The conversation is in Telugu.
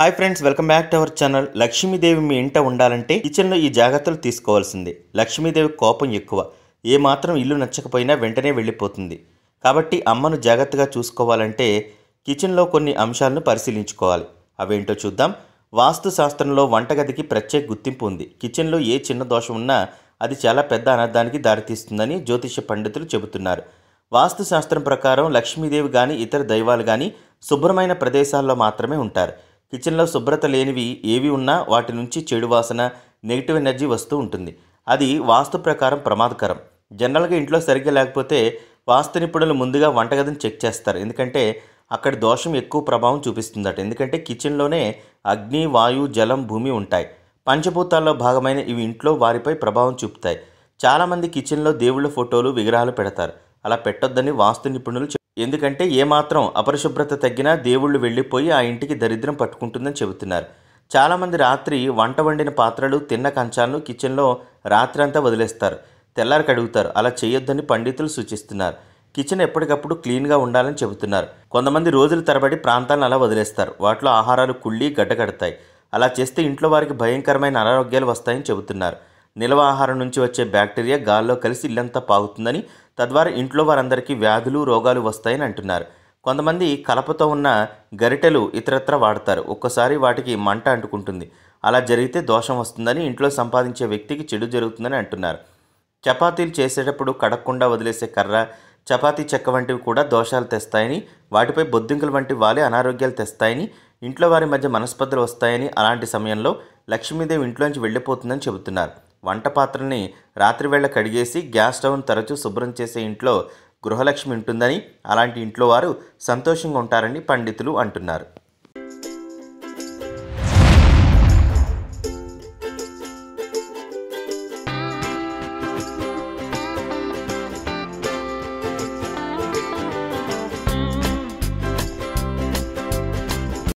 hi friends welcome back to our channel Lakshmidevi మీ ఇంట ఉండాలంటే కిచెన్లో ఈ జాగ్రత్తలు తీసుకోవాల్సింది లక్ష్మీదేవి కోపం ఎక్కువ ఏ మాత్రం ఇల్లు నచ్చకపోయినా వెంటనే వెళ్ళిపోతుంది కాబట్టి అమ్మను జాగ్రత్తగా చూసుకోవాలంటే కిచెన్లో కొన్ని అంశాలను పరిశీలించుకోవాలి అవేంటో చూద్దాం వాస్తు శాస్త్రంలో వంటగదికి ప్రత్యేక గుర్తింపు ఉంది కిచెన్లో ఏ చిన్న దోషం ఉన్నా అది చాలా పెద్ద అనర్థానికి దారితీస్తుందని జ్యోతిష పండితులు చెబుతున్నారు వాస్తు శాస్త్రం ప్రకారం లక్ష్మీదేవి కానీ ఇతర దైవాలు కానీ శుభ్రమైన ప్రదేశాల్లో మాత్రమే ఉంటారు కిచెన్లో శుభ్రత లేనివి ఏవి ఉన్నా వాటి నుంచి చెడు వాసన నెగిటివ్ ఎనర్జీ వస్తూ ఉంటుంది అది వాస్తు ప్రకారం ప్రమాదకరం జనరల్గా ఇంట్లో సరిగ్గా లేకపోతే వాస్తు నిపుణులు ముందుగా వంటగదిని చెక్ చేస్తారు ఎందుకంటే అక్కడ దోషం ఎక్కువ ప్రభావం చూపిస్తుందట ఎందుకంటే కిచెన్లోనే అగ్ని వాయు జలం భూమి ఉంటాయి పంచభూతాల్లో భాగమైన ఇవి ఇంట్లో వారిపై ప్రభావం చూపుతాయి చాలామంది కిచెన్లో దేవుళ్ళ ఫోటోలు విగ్రహాలు పెడతారు అలా పెట్టొద్దని వాస్తు నిపుణులు ఎందుకంటే ఏమాత్రం అపరిశుభ్రత తగ్గినా దేవుళ్ళు వెళ్ళిపోయి ఆ ఇంటికి దరిద్రం పట్టుకుంటుందని చెబుతున్నారు చాలామంది రాత్రి వంట వండిన పాత్రలు తిన్న కంచాలను కిచెన్లో రాత్రి అంతా వదిలేస్తారు తెల్లారి కడుగుతారు అలా చేయొద్దని పండితులు సూచిస్తున్నారు కిచెన్ ఎప్పటికప్పుడు క్లీన్గా ఉండాలని చెబుతున్నారు కొంతమంది రోజుల తరబడి ప్రాంతాలను అలా వదిలేస్తారు వాటిలో ఆహారాలు కుళ్ళి గడ్డగడతాయి అలా చేస్తే ఇంట్లో వారికి భయంకరమైన అనారోగ్యాలు వస్తాయని చెబుతున్నారు నిల్వ ఆహారం నుంచి వచ్చే బ్యాక్టీరియా గాల్లో కలిసి ఇల్లంతా పాగుతుందని తద్వారా ఇంట్లో వారందరికీ వ్యాధులు రోగాలు వస్తాయని అంటున్నారు కొంతమంది కలపతో ఉన్న గరిటెలు ఇతరత్ర వాడతారు ఒక్కసారి వాటికి మంట అంటుకుంటుంది అలా జరిగితే దోషం వస్తుందని ఇంట్లో సంపాదించే వ్యక్తికి చెడు జరుగుతుందని అంటున్నారు చపాతీలు చేసేటప్పుడు కడక్కుండా వదిలేసే కర్ర చపాతీ చెక్క వంటివి కూడా దోషాలు తెస్తాయని వాటిపై బొద్దింకలు వంటి వాలే అనారోగ్యాలు తెస్తాయని ఇంట్లో వారి మధ్య మనస్పర్ధలు వస్తాయని అలాంటి సమయంలో లక్ష్మీదేవి ఇంట్లోంచి వెళ్ళిపోతుందని చెబుతున్నారు వంట పాత్రల్ని రాత్రివేళ కడిగేసి గ్యాస్ స్టవ్ను తరచూ శుభ్రం చేసే ఇంట్లో గృహలక్ష్మి ఉంటుందని అలాంటి ఇంట్లో వారు సంతోషంగా ఉంటారని పండితులు అంటున్నారు